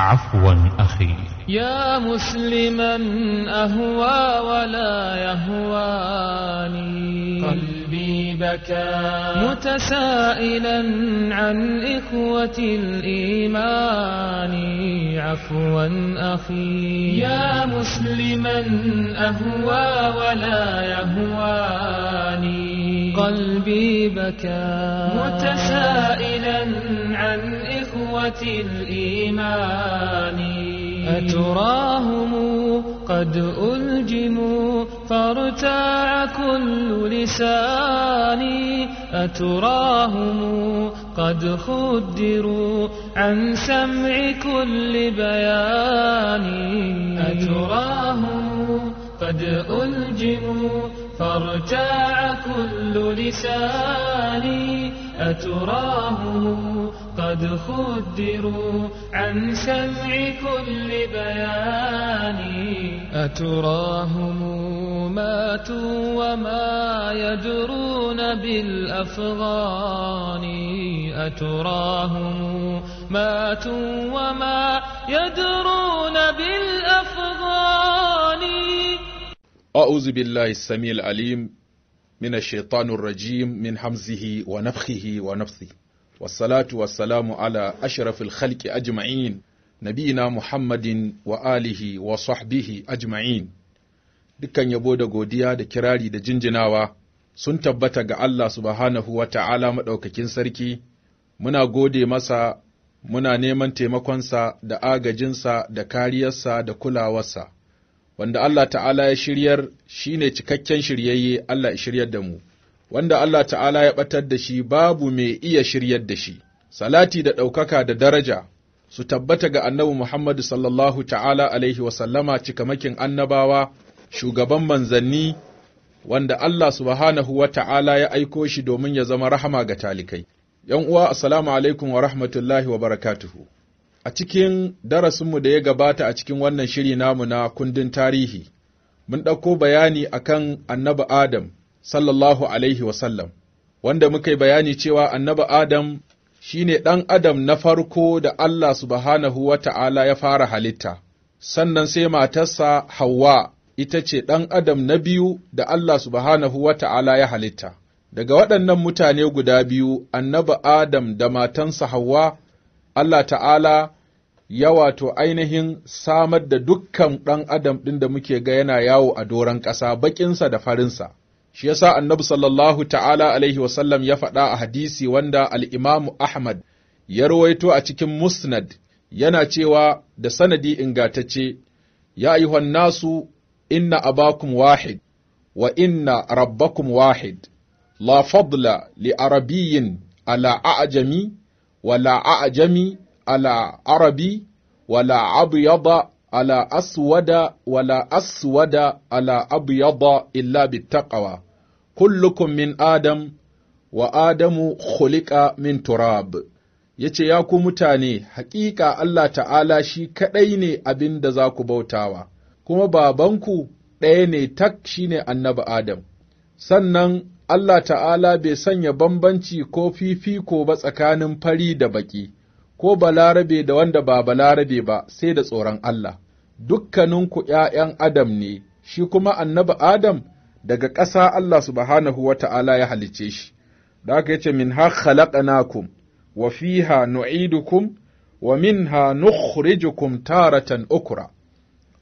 عفوا أخي يا مسلما أهوى ولا يهواني قلبي بكى متسائلا عن إخوة الإيمان عفوا أخي يا مسلما أهوى ولا يهواني قلبي بكى متسائلا عن إخوة الإيمان أتراهم قد ألجموا فارتاع كل لسان أتراهم قد خدروا عن سمع كل بيان أتراهم قد ألجموا فارتاع كل لسان أتراهم قد خدروا عن سمع كل بيان أتراهم ماتوا وما يدرون بالأفغان أتراهم ماتوا وما يدرون بالأفغان أعوذ بالله السميع العليم من الشيطان الرجيم من حمزه ونفخه ونفثه Wasalatu wasalamu ala ashrafil khalqi ajma'in nabiyina muhammadin wa alihi wa sahbihi ajma'in dukkan yabo da godiya da kirari da jinjinawa sun tabbata ga Allah subhanahu wa ta'ala maɗaukakin sarki muna gode masa muna neman taimakonsa da agajinsa da kariyarsa da kulawarsa wanda Allah ta'ala ya shiryar shine cikakken shiryayye Allah ya shiryar da mu wanda Allah ta'ala ya ɓatar da shi babu mai iya shiryar da shi, salati da ɗaukaka da daraja su tabbata ga annabi Muhammadu sallallahu ta'ala alaihi wasallama cikamakin annabawa, shugaban manzanni, wanda Allah subhanahu wa ta'ala ya aiko shi domin ya zama rahama ga talikai. ‘Yan uwa, assalamu alaikum wa rahmatullahi wa barakatuhu. A cikin darasinmu da ya gabata a cikin wannan shiri namu na kundin tarihi, mun ɗauko bayani akan annabi Adam sallallahu alaihi wasallam, wanda muka yi bayani cewa annaba Adam shi ne ɗan Adam na farko da Allah subhanahu wa ta'ala ya fara halitta, sannan sai matarsa Hawwa ita ce ɗan Adam na biyu da Allah subhanahu wa ta'ala ya halitta. Daga waɗannan mutane guda biyu, annaba Adam da matansa Hawwa, Allah ta'ala ya wato ainihin samar da dukkan ɗan Adam ɗin da muke ga yana yawo a doron ƙasa baƙinsa da farinsa. shi yasa annabi sallallahu ta'ala alaihi wasallam ya faɗa a hadisi wanda al'imamu Ahmad ya rawaito a cikin Musnad yana cewa da sanadi ingatacce, ya ayyuhan nasu inna abakum wahid wa inna rabbakum wahid, la fadla li arabiyin ala a'ajami wa la a'ajami ala arabi wa la ala aswada wala aswada ala abyada illa bittaqwa kullukum min adam wa adamu khuliqa min turab yace ya ku mutane hakika Allah ta'ala shi kadai ne abinda za ku bautawa kuma babanku ɗaya ne tak shine annabi adam sannan Allah ta'ala bai sanya bambanci ko fifiko ba tsakanin fari da baki ko balarabe da wanda ba balarabe ba sai da tsoron Allah, dukkaninku ’ya'yan Adam ne, shi kuma annabi Adam daga ƙasa Allah subhanahu wa ta'ala ya halice shi, da aka yace min ha khalaqnakum wa fiha nu'idukum wa minha nukhrijukum taratan ukura?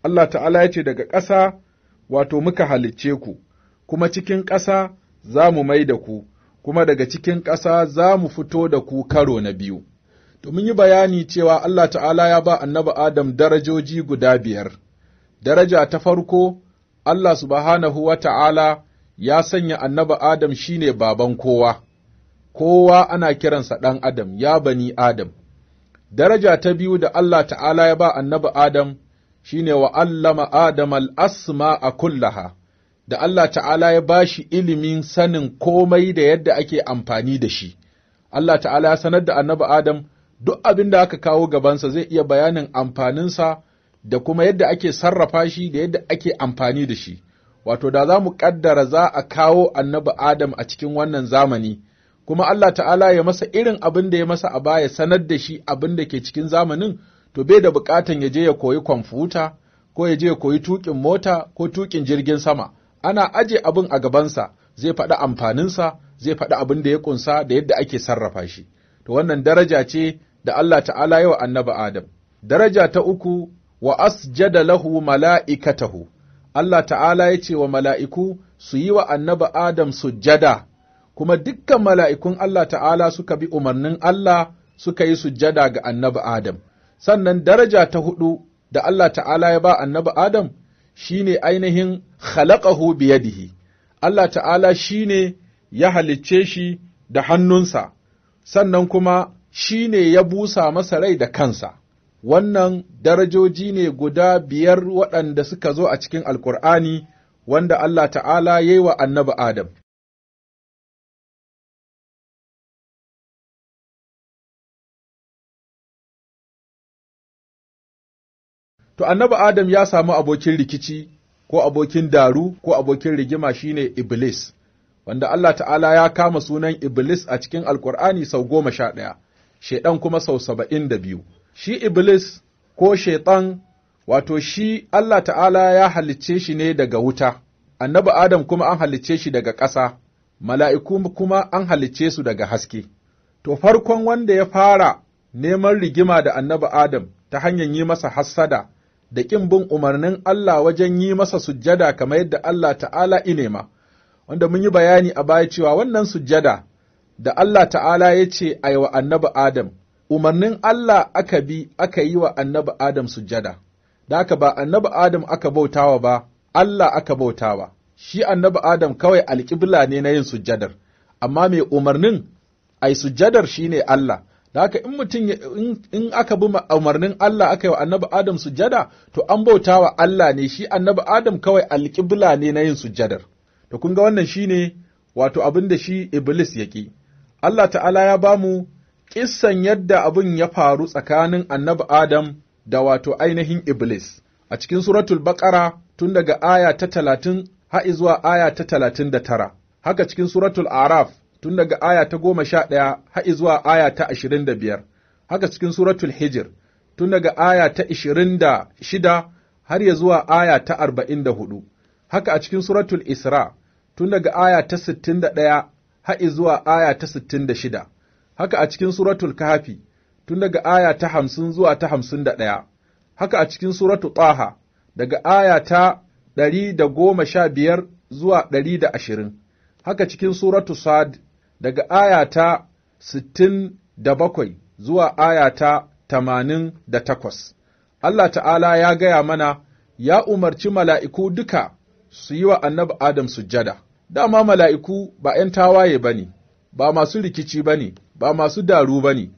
Allah ta'ala ya ce daga ƙasa wato muka halicce ku, kuma cikin ƙasa za mu mai da ku, kuma daga cikin ƙasa za mu fito da ku karo na biyu. To mun yi bayani cewa Allah ta'ala ya ba annabi Adam darajoji guda biyar. Daraja ta farko, Allah subhanahu wa ta'ala ya sanya annabi Adam shine baban kowa, kowa ana kiransa ɗan Adam, ya bani Adam. Daraja ta biyu da Allah ta'ala ya ba annabi Adam shine wa allama Adam al'asma a kullaha, da Allah ta'ala ya ba shi ilimin sanin komai da yadda ake amfani da shi. Allah ta'ala ya sanar da annabi Adam duk abin da aka kawo gabansa zai iya bayanin amfaninsa da kuma yadda ake sarrafa shi da yadda ake amfani da shi wato da za mu ƙaddara za a kawo annabi adam a cikin wannan zamani kuma Allah ta'ala ya masa irin abin da ya masa a baya sanar da shi abin da ke cikin zamanin to bai da bukatan ya je ya koyi kwamfuta ko ya je ya koyi tuƙin mota ko tuƙin jirgin sama ana aje abin a gabansa zai faɗi amfaninsa zai faɗi abin da ya ƙunsa da yadda ake sarrafa shi to wannan daraja ce da Allah ta'ala wa annabi Adam. Daraja ta uku wa asjada lahu mala'ikatahu, Allah ta'ala ya ce wa mala'iku su yi wa annabi Adam sujjada, kuma dukkan mala'ikun Allah ta'ala suka bi umarnin Allah suka yi sujjada ga annabi Adam. Sannan daraja ta hudu da Allah ta'ala ya ba annabi Adam shi ne ainihin khalaqahu biyadihi. Allah ta'ala shi ne ya halicce shi da hannunsa, sannan kuma shi ne ya busa masa rai da kansa. Wannan darajoji ne guda biyar waɗanda suka zo a cikin Alƙur'ani wanda Allah ta'ala ya yi wa annabi Adam. To, annabi Adam ya samu abokin rikici ko abokin daru ko abokin rigima shine Iblis, wanda Allah ta'ala ya kama sunan Iblis a cikin Alƙur'ani sau goma sha ɗaya. shaiɗan kuma sau saba'in da biyu. Shi Iblis ko shaiɗan wato shi Allah ta'ala ya halicce shi ne daga wuta, annabi Adam kuma an halicce shi daga ƙasa, mala'iku kuma an halicce su daga haske. To farkon wanda ya fara neman rigima da annabi Adam ta hanyar yi masa hassada da ƙin bin umarnin Allah wajen yi masa sujjada kamar yadda Allah ta'ala inema, wanda mun yi bayani a baya cewa wannan sujjada da Allah ta'ala ya ce a yi wa annabi Adam, umarnin Allah aka bi aka yi wa annabi Adam sujada, da aka ba annabi Adam aka bautawa ba, Allah aka bautawa, shi annabi Adam kawai alƙibla ne na yin sujadar, amma mai umarnin a yi sujadar shi ne Allah, da haka in mutum in aka bi umarnin Allah aka yi wa annabi Adam sujada, to an bautawa Allah ne shi annabi Adam kawai alƙibla ne na yin sujadar. To kun ga wannan shi ne wato abin da shi Iblis ya ƙi. Allah ta'ala ya ba mu ƙissan yadda abin ya faru tsakanin annabi Adam da wato ainihin Iblis, a cikin suratul Baƙara tun daga aya ta talatin ha'i zuwa aya ta talatin da tara, haka cikin suratul Araf tun daga aya ta goma sha ɗaya ha'i zuwa aya ta ashirin da biyar, haka cikin suratul Hijir tun daga aya ta ashirin da shida har ya zuwa aya ta arba'in da hudu, haka a cikin suratul Isra tun daga aya ta sittin da ɗaya ha'i zuwa aya ta sittin da shida, haka a cikin suratul Kahfi tun daga aya ta hamsin zuwa ta hamsin da ɗaya, haka a cikin suratul Taha daga aya ta ɗari da goma sha biyar zuwa ɗari da ashirin, haka cikin suratu Sad daga aya ta sittin da bakwai zuwa aya ta tamanin da takwas. Allah ta'ala ya gaya mana ya umarci mala'iku duka su yi wa annabi Adam sujjada. dama mala'iku ba ’yan tawaye ba ne, ba masu rikici ba ne, ba masu daru ba ne,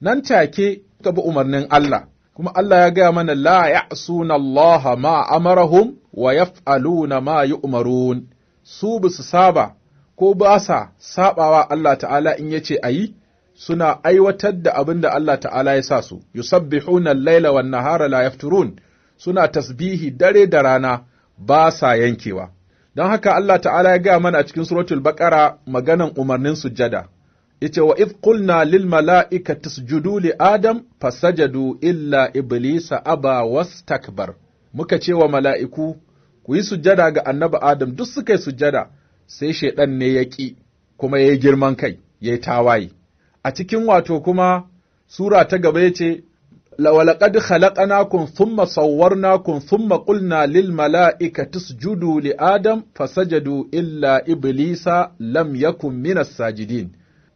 nan take ka bi umarnin Allah, kuma Allah ya gaya mana la ya'suna Allah ma amarahum wa yaf'aluna ma yi umarun, su basu su saba ko ba sa sabawa Allah ta'ala in ya ce a yi, suna aiwatar da abin da Allah ta'ala ya sa su yusabbihuna laila wa nahara la yafturun suna tasbihi dare da rana ba sa yankewa Don haka Allah ta'ala ya gaya mana a cikin suratul bakara maganan umarnin sujjada. Yace wa idh qulna lil mala'ikati sujudu li Adam fasajadu illa iblisa aba wastakbar. Muka ce wa mala'iku ku yi sujjada ga annabi Adam duk suka yi sujjada sai shaidan ne ya ƙi kuma ya yi girman kai ya yi tawaye. A cikin wato kuma sura ta gaba ya ce lawalaƙad khalaqanakum thumma sawwarnakum thumma qulna lil mala'ikati isjudu li adam fasajadu illa iblisa lam ya minas sajidin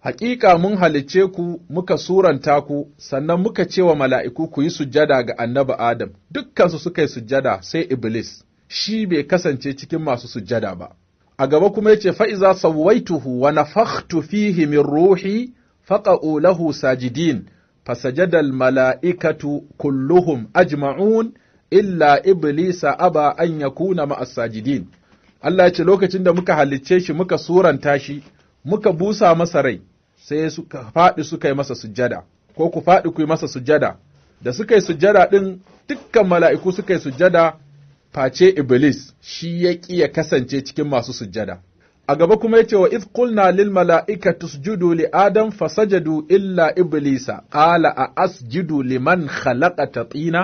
Haƙiƙa mun halicce ku muka suranta ku sannan muka ce wa mala'iku ku sujjada ga annabi Adam dukkansu suka yi sujjada sai Iblis shi bai kasance cikin masu sujada ba a gaba kuma yace fa iza sawwaituhu wa nafakhtu fihi min ruhi faqa'u lahu sajidin fasajadal mala'ikatu kulluhun ajma'un illa iblisa aba an yakuna ma'as Allah ce lokacin da muka halicce shi muka suranta shi muka busa masa rai sai suka faɗi sukai yi masa sujjada ko ku faɗi ku masa sujada, da suka sujada ɗin dukkan mala'iku suka sujada, face iblis shi ya ya kasance cikin masu sujada. a gaba kuma yace wa idh qulna lil mala'ikati isjudu li adam fasajadu illa iblisa qala a asjudu liman khalaqa tatina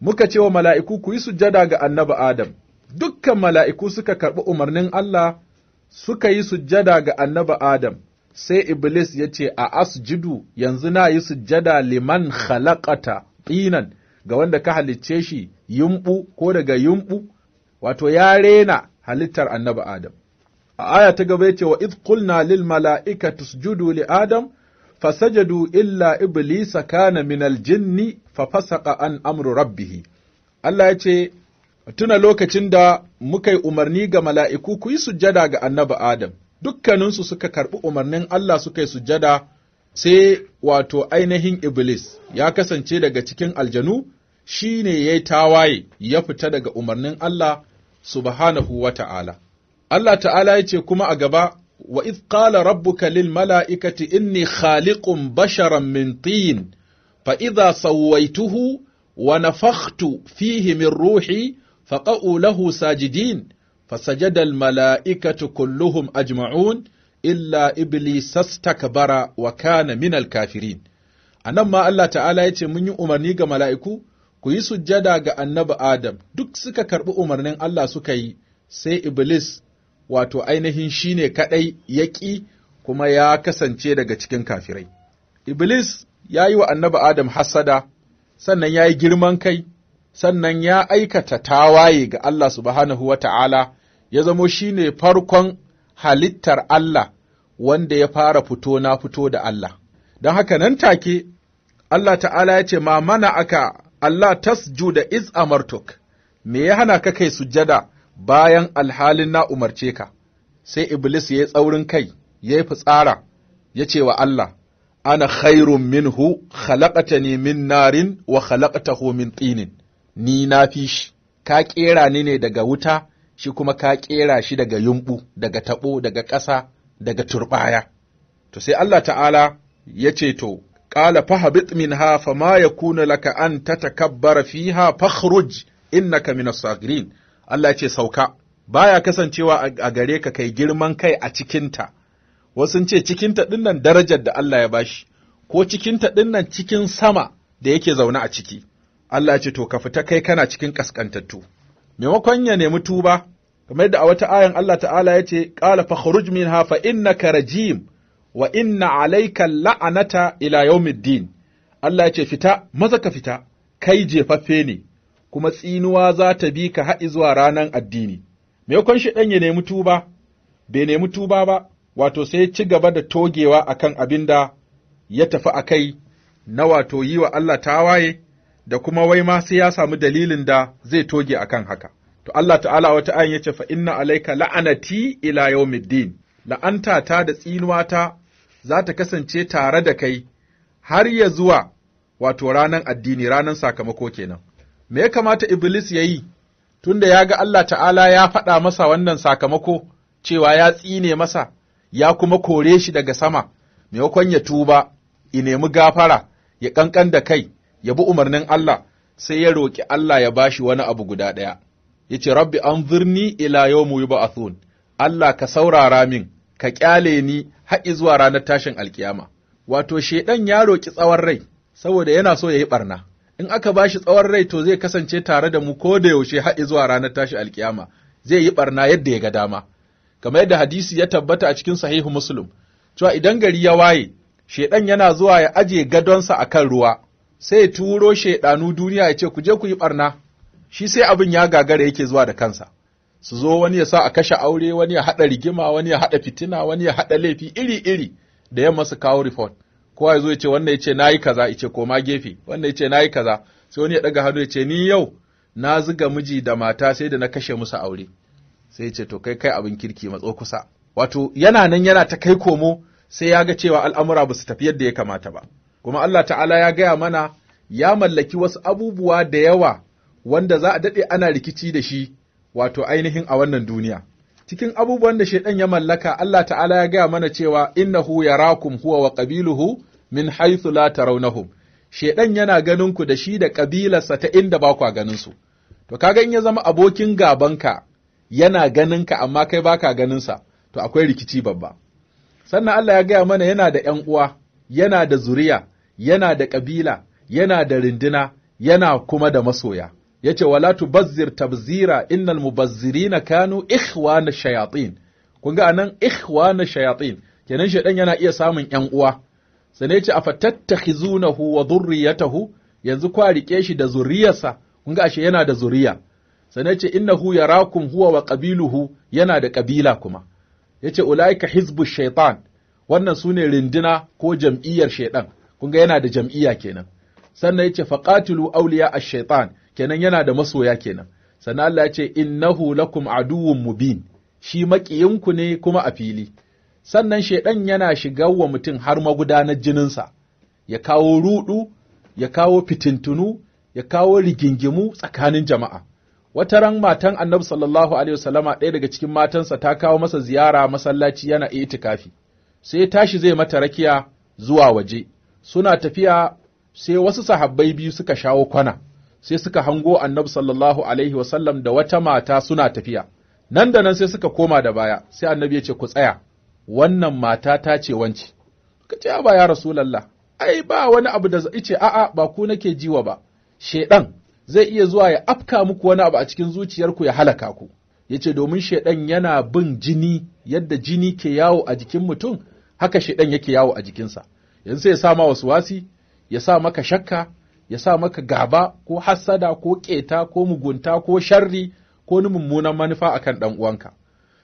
muka ce wa mala'iku ku yi sujada ga annabi adam dukkan mala'iku suka karɓi umarnin Allah suka yi sujada ga annabi adam sai iblis ya ce a asjudu yanzu na yi sujada liman khalaqata tinan ga wanda ka halicce shi yumbu ko daga yumbu wato ya rena halittar annabi adam a aya ta gaba yace wa id qulna lil mala'ikati sujudu li adam fasajadu illa iblisa kana al jinni fa fasaqa an amru rabbih Allah yace tuna lokacin da muka yi umarni ga mala'iku ku yi sujjada ga annabi Adam, dukkaninsu suka karɓi umarnin Allah suka yi sujjada sai wato ainihin Iblis ya kasance daga cikin aljanu shi ne ya tawaye ya fita daga umarnin Allah subhanahu wata'ala Allah ta'ala ya ce kuma a gaba, wa iz qala rabbuka lil mala'ikati inni khaliqun basharan min tin fa iza sawaituhu wa nafakhtu fihi min ruhi faqa'u lahu sajidin fasajada al mala'ikatu kulluhum ajma'un illa iblis astakbara wa kana min al kafirin anan ma Allah ta'ala ya ce mun yi umarni ga mala'iku ku yi sujjada ga annabi Adam duk suka karbi umarnin Allah suka yi sai iblis wato ainihin shi ne kaɗai ya ƙi kuma ya kasance daga cikin kafirai. Iblis ya yi wa annabi Adam hassada, sannan ya yi girman kai, sannan ya aikata tawaye ga Allah subhanahu wa ta'ala, ya zamo shi ne farkon halittar Allah wanda ya fara fito na fito da Allah. Don haka nan take, Allah ta'ala ya ce, Ma mana aka Allah tasjuda iz amartuk, me ya hana ka kai sujada bayan alhalin na umarce ka sai iblis ya yi tsaurin kai ya yi fitsara ya ce wa Allah ana khairun minhu ne min narin wa hu min tsinin, ni na fi shi ka ƙera ni ne daga wuta shi kuma ka ƙera shi daga yumbu daga taɓo, daga ƙasa daga turɓaya. to sai Allah ta'ala ya ce to ƙala fahabit minha ya ta laka an ha fiha fakhruj innaka minas sagirin Allah ce sauka baya kasancewa a gare ka kai girman kai a cikinta wasu ce cikinta ɗin nan darajar da Allah ya bashi ko cikinta ɗin nan cikin sama da yake zaune a ciki Allah ce to ka fita kai kana cikin ƙasƙantattu. maimakon ya nemi tuba kamar da a wata ayan Allah ta'ala ya ce qala fakhruj min hafa inna rajim wa inna alaika la'anata ila yaumiddin Allah ya ce fita maza ka fita kai jefaffe ne kuma tsinuwa za ta bi ka haɗi zuwa ranan addini. Me kwan shi ɗan ya nemi tuba, bai nemi tuba ba, wato sai ci gaba da togewa a kan abin da ya tafi a kai na wato yi wa Allah tawaye da kuma wai ma sai ya samu dalilin da zai toge a kan haka. To Allah ta'ala wata ayin ya ce fa inna alaika la'anati ila yawmiddin la'anta ta da tsinuwata za ta kasance tare da kai har ya zuwa wato ranar addini ranar sakamako kenan. me ya kamata Iblis ya yi tunda ya ga Allah ta'ala ya faɗa masa wannan sakamako cewa ya tsine masa ya kuma kore shi daga sama, maimakon ya tuba, ya nemi gafara, ya ƙanƙan da kai, ya bi umarnin Allah, sai ya roƙi Allah ya ba shi wani abu guda ɗaya. Ya ce, Rabbi an zurni ila yau mu yi ba'athun, Allah ka saurara min, ka ƙyale ni haƙi zuwa ranar tashin alkiyama. Wato, shaiɗan ya roƙi tsawon rai, saboda yana so ya yi ɓarna. in aka ba shi tsawon rai to zai kasance tare da mu ko da yaushe har zuwa ranar tashi alkiyama zai yi barna yadda ya ga dama kamar yadda hadisi ya tabbata a cikin sahihu muslim cewa idan gari ya waye shedan yana zuwa ya aje gadonsa akan ruwa sai ya turo shedanu duniya ya ce ku je ku yi barna shi sai abin ya gagara yake zuwa da kansa su zo wani ya sa a kashe aure wani ya haɗa rigima wani ya haɗa fitina wani ya haɗa laifi iri-iri da yamma su kawo report kowa ya zo ya ce wannan ya ce na yi kaza ya ce koma gefe wannan ya ce na yi kaza sai wani ya ɗaga hannu ya ce ni yau na zuga miji da mata sai da na kashe musu aure sai ya ce to kai kai abin kirki matso kusa wato yana nan yana ta kai komo sai ya ga cewa al'amura ba su tafi yadda ya kamata ba kuma Allah ta'ala ya gaya mana ya mallaki wasu abubuwa da yawa wanda za a daɗe ana rikici da shi wato ainihin a wannan duniya cikin abubuwan da shaidan ya mallaka Allah ta'ala ya gaya mana cewa innahu yarakum huwa wa qabiluhu min haithu la tarawnahum shedan yana ganin ku da shi da kabilarsa ta inda ba kwa ganin su to kaga in ya zama abokin gaban ka yana ganin ka amma kai baka ganin sa to akwai rikici babba sannan Allah ya gaya mana yana da ƴan uwa yana da zuriya yana da kabila yana da rindina yana kuma da masoya yace wala tubazzir tabzira innal mubazzirina kanu ikhwana shayatin kun ga anan ikhwana shayatin kenan shedan yana iya samun ƴan uwa sane ce a hu wa zurriyatahu yanzu kwa rike shi da zuriyarsa kun ga ashe yana da zuriya sane ce innahu yarakum huwa wa qabiluhu yana da kabila kuma yace ulaika hizbu shaitan wannan sune rindina ko jam'iyyar shaitan kun ga yana da jam'iyya kenan sannan yace faqatilu awliya ash-shaitan kenan yana da masoya kenan sannan Allah yace innahu lakum aduwwun mubin shi maƙiyinku ne kuma a fili sannan shaidan yana shiga wa mutum har magudanar jininsa ya kawo ruɗu ya kawo fitintunu ya kawo rigingimu tsakanin jama'a wata ran matan annabi sallallahu alaihi wasallama ɗaya daga cikin matansa ta kawo masa ziyara masallaci yana itikafi sai tashi zai mata rakiya zuwa waje suna tafiya sai wasu sahabbai biyu suka shawo kwana sai suka hango annabi sallallahu alaihi wasallam da wata mata suna tafiya nan da nan sai suka koma da baya sai annabi ya ce ku tsaya wannan mata ta ce wance ka ce ba ya rasulallah ai ba wani abu da za'i ce a'a ba ku nake jiwa ba shedan zai iya zuwa ya afka muku wani abu a cikin zuciyarku ya halaka ku yace domin shedan yana bin jini yadda jini ke yawo a jikin mutum haka shedan yake yawo a jikinsa yanzu sai ya sa ma wasi, ya sa maka shakka ya sa maka gaba ko hassada ko keta ko mugunta ko sharri ko mummunan manufa akan dan uwanka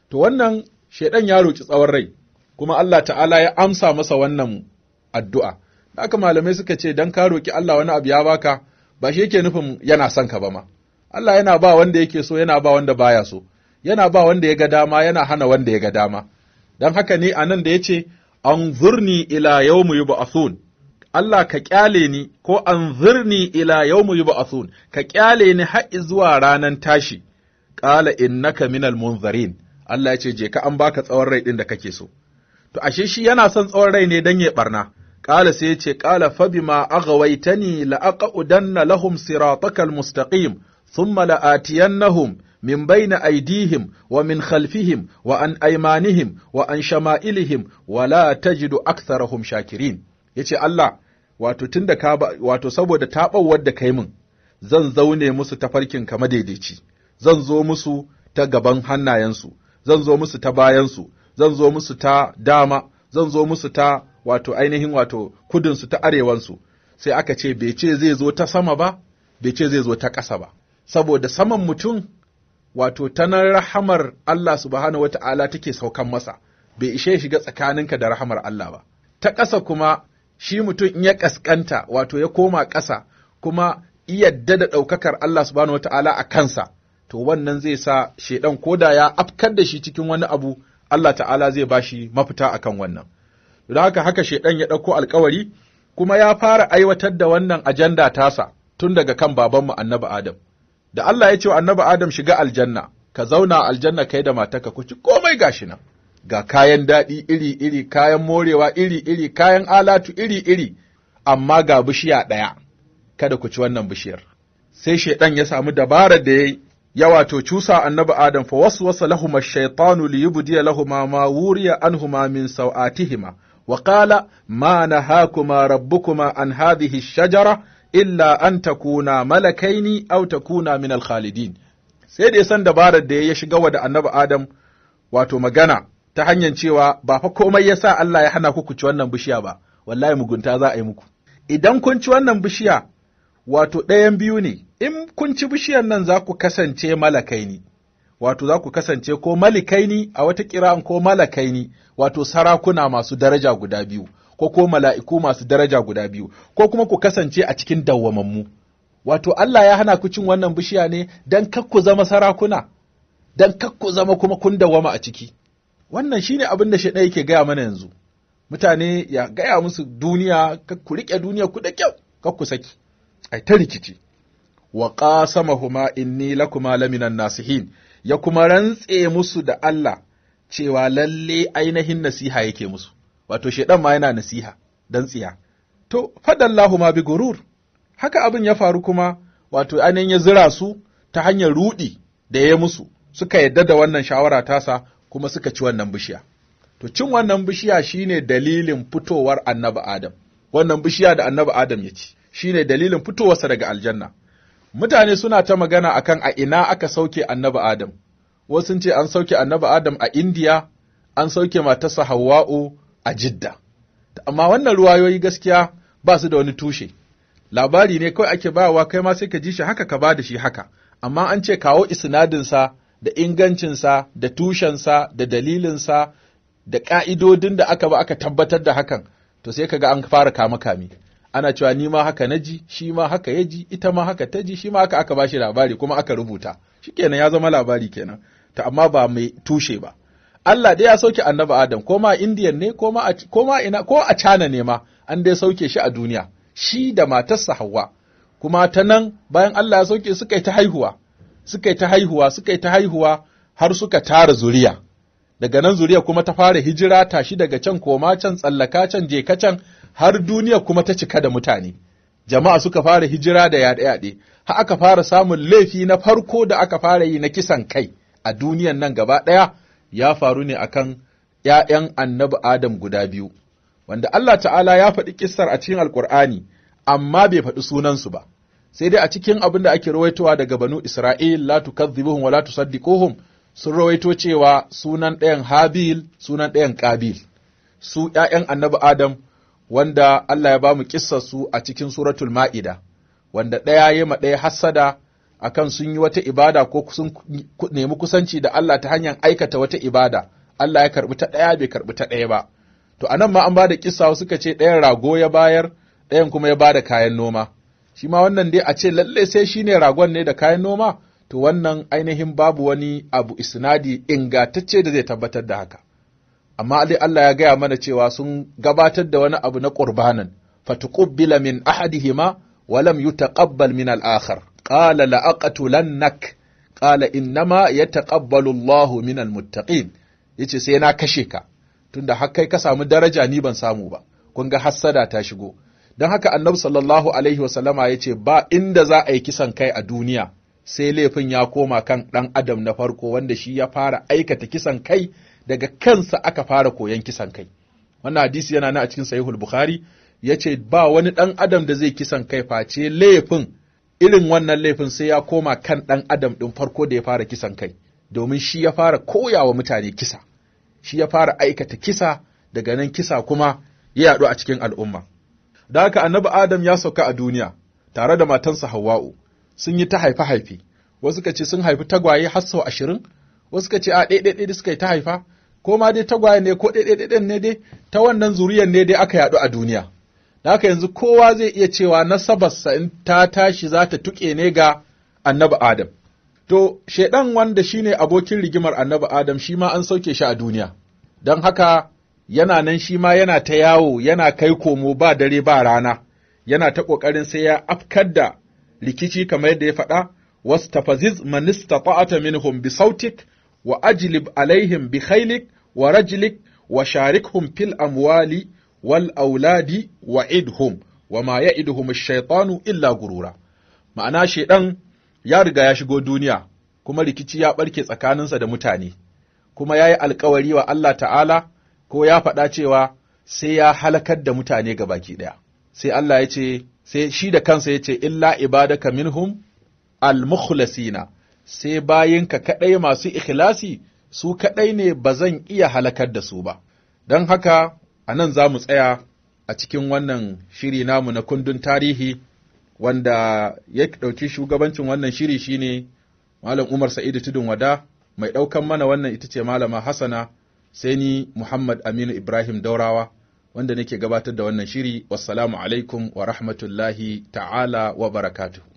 to wannan shaiɗan ya roƙi tsawon rai kuma Allah ta'ala ya amsa masa wannan addu'a aka malamai suka ce don ka roƙi Allah wani abu ya baka ba shi yake nufin yana son ka ba ma Allah yana ba wanda yake so yana ba wanda baya so yana ba wanda ya ga dama yana hana wanda ya ga dama Don haka ne a nan da ya ce, an zurni ila yau yawmi yub'athun Allah ka ƙyale ni ko an zurni ila yau yawmi yub'athun ka ƙyale ni har zuwa ranar tashi ƙala innaka minal munzarin Allah ya ce je ka an baka tsawon rai din da kake so to ashe shi yana son tsawon rai ne dan ya barna Kala sai ya ce kala fa bima aghawaitani la aqudanna lahum siratakal mustaqim thumma la atiyannahum min baina aidihim wa min khalfihim wa an aymanihim wa an shama'ilihim wa la tajidu aktharahum shakirin yace Allah wato tunda ka wato saboda tabawar da kai min zan zaune musu tafarkin ka madaidaici zan zo musu ta gaban hannayensu zan zo musu ta bayansu zan zo musu ta dama zan zo musu ta wato ainihin wato kudinsu ta arewansu sai aka ce bai ce zai zo ta sama ba bai ce zai zo ta ƙasa ba saboda saman mutum wato ta nan rahamar Allah subhanahu wata'ala take saukan masa bai ishe shiga tsakaninka da rahamar Allah ba ta ƙasa kuma shi mutum in ya ƙasƙanta wato ya koma ƙasa kuma iya da ɗaukakar Allah subhanahu wata'ala a kansa to wannan zai sa shaidan da ya afkar da shi cikin wani abu Allah ta'ala zai bashi mafita a kan wannan don haka haka shaidan ya ɗauko alkawari kuma ya fara aiwatar da wannan ajanda tasa tun daga kan babanmu annabi Adam da Allah ya ce wa annabi Adam shiga aljanna ka zauna aljanna kai da matarka ku ci komai gashi nan ga kayan daɗi iri-iri kayan morewa iri-iri kayan alatu iri-iri amma ga bishiya ɗaya kada ku ci wannan bishiyar sai shaidan ya samu dabarar da ya yi ya wato cusa annabi Adam fa waswasa lahuma shaitanu shaytanu liyubdiya lahuma ma wuriya anhuma min sawatihima wa qala ma nahakuma rabbukuma an hadhihi shajara illa an takuna malakaini aw takuna min al-khalidin sai da san dabarar da ya shiga wa da annabi Adam wato magana ta hanyar cewa ba fa komai yasa Allah ya hana ku ci wannan bishiya ba wallahi mugunta za a yi muku idan kun ci wannan bishiya wato ɗayan biyu ne in kun ci bishiyar nan za ku kasance malakaini wato za ku kasance ko malikaini a wata kira'an ko malakaini wato sarakuna masu daraja guda biyu ko ko mala'iku masu daraja guda biyu ko kuma ku kasance a cikin dawwamammu wato Allah ya hana ku cin wannan bishiya ne don ku zama sarakuna don ku zama kuma kun dawwama a ciki wannan shi ne abin da ɗaya yake gaya mana yanzu mutane ya gaya musu duniya ku riƙe duniya ku da kyau ku saki ai ta rikici wa in inni lakuma laminan nasihin ya kuma rantse musu da Allah cewa lalle ainihin nasiha yake musu wato shedan ma yana nasiha don tsiya to faɗallahu ma bi gurur haka abin ya faru kuma wato ainihin ya zira su ta hanyar rudi da ya musu suka yadda da wannan shawara tasa kuma suka ci wannan bishiya to cin wannan bishiya shine dalilin fitowar annabi Adam wannan bishiya da annabi Adam ya ci shine dalilin fitowarsa daga aljanna mutane suna ta magana akan a ina aka sauke annabi Adam. Wasu ce an sauke annabi Adam a Indiya, an sauke matarsa Hawwa'u a Jidda. Amma wannan ruwayoyi gaskiya ba su da wani tushe. Labari ne kawai ake bayawa kai ma sai ka ji shi haka ka ba da shi haka. Amma an ce kawo isinadinsa da ingancinsa da tushensa da dalilinsa da ka'idodin da aka ba aka tabbatar da hakan to sai ka ga an fara kame-kame. ana cewa ni ma haka naji shi ma haka ya ji ita ma haka ta ji shi ma haka aka bashi labari kuma aka rubuta shikenan ya zama labari kenan ta amma ba mai tushe ba Allah dai ya sauke annabi Adam ko ma Indian ne ko ma ko ma ina ko a China ne ma an dai sauke shi a duniya shi da matarsa Hawwa kuma ta nan bayan Allah ya sauke suka yi ta haihuwa suka yi ta haihuwa suka yi ta haihuwa har suka tara zuriya daga nan zuriya kuma ta fara hijira tashi daga can koma can tsallaka can je ka can har duniya kuma ta cika da mutane jama'a suka fara hijira da yaɗe-yaɗe har aka fara samun laifi na farko da aka fara yi na kisan kai a duniyan nan gaba ɗaya ya faru ne akan ‘ya'yan annabi Adam guda biyu, wanda Allah ta'ala ya faɗi kissar a cikin Alƙur'ani, amma bai faɗi sunansu ba, sai dai a cikin abin da ake rawaitowa daga banu Isra'il, la tukazzibuhum wa la kohun sun rawaito cewa sunan ɗayan Habil, sunan ɗayan Kabil. Su ‘ya'yan annabi Adam wanda Allah ya ba mu su a cikin suratul ma'ida wanda ɗaya ya ma ɗaya hassada a kan sun yi wata ibada ko sun nemi kusanci da Allah ta hanyar aikata wata ibada Allah ya karɓi ta ɗaya bai karɓi ta ɗaya ba to a nan ma an ba da kissa suka ce ɗayan rago ya bayar ɗayan kuma ya ba da kayan noma shi ma wannan dai a ce lalle sai shi ne ragon ne da kayan noma to wannan ainihin babu wani abu isnadi ingantacce da zai tabbatar da haka amma dai Allah ya gaya mana cewa sun gabatar da wani abu na qurbanan fatuqbila min ahadihima wa lam yutaqabbal min al-akhar qala la qala innama yataqabbalu Allahu min al-muttaqin yace sai na kashe ka tunda har kai ka samu daraja ni ban samu ba kun ga hassada ta shigo don haka annabi sallallahu alaihi wa sallama ya ce ba inda za a yi kisan kai a duniya sai laifin ya koma kan ɗan adam na farko wanda shi ya fara aikata kisan kai daga kansa aka fara koyon kisan kai wannan hadisi yana nan a cikin sahihul bukhari ce ba wani ɗan adam da zai kisan kai face laifin irin wannan laifin sai ya koma kan ɗan adam ɗin farko da ya fara kisan kai domin shi ya fara koyawa mutane kisa shi ya fara aikata kisa daga nan kisa kuma ya yaɗu a cikin al'umma da haka annabi adam ya sauka a duniya tare da matansa hawa'u sun yi ta haife-haife wasu ka ce sun haifi tagwaye har sau ashirin wasu ka ce a ɗaiɗaiɗai suka yi ta haifa ko ma dai tagwaye ne ko ɗaiɗaiɗaiɗan ne dai ta wannan zuriyar ne dai aka yaɗu a duniya da haka yanzu kowa zai iya cewa nasabarsa in ta tashi za ta tuƙe ne ga annabi adam to shaiɗan wanda shi ne abokin rigimar annabi adam shi ma an sauke shi a duniya don haka yana nan shi ma yana ta yawo yana kai komo ba dare ba rana yana ta ƙoƙarin sai ya afkar da rikici kamar yadda ya faɗa wastafaziz manista ta'ata minhum bi sautik wa ajlib alaihim bi khailik wa rajlik wa sharikhum fil amwali wal auladi wa idhum wa ma ya'iduhum ash-shaytanu illa gurura ma'ana shedan ya riga ya shigo duniya kuma rikici ya ɓarke tsakaninsa da mutane kuma yayi alkawari wa Allah ta'ala ko ya faɗa cewa sai ya halakar da mutane ga baki ɗaya sai Allah ya ce sai shi da kansa ya ce illa ibadaka minhum al-mukhlasina sai bayinka kaɗai masu ikhlasi su kaɗai ne ba zan iya halakar da su ba. Don haka, a nan za mu tsaya a cikin wannan shiri namu na kundin tarihi, wanda ya ɗauki shugabancin wannan shiri shine Malam Umar Sa'idu Tudun Wada, mai ɗaukan mana wannan ita ce Malama Hassana, sai ni Muhammad Aminu Ibrahim Daurawa, wanda nake gabatar da wannan shiri. Wassalamu alaikum wa rahmatullahi ta'ala wa barakatuhu.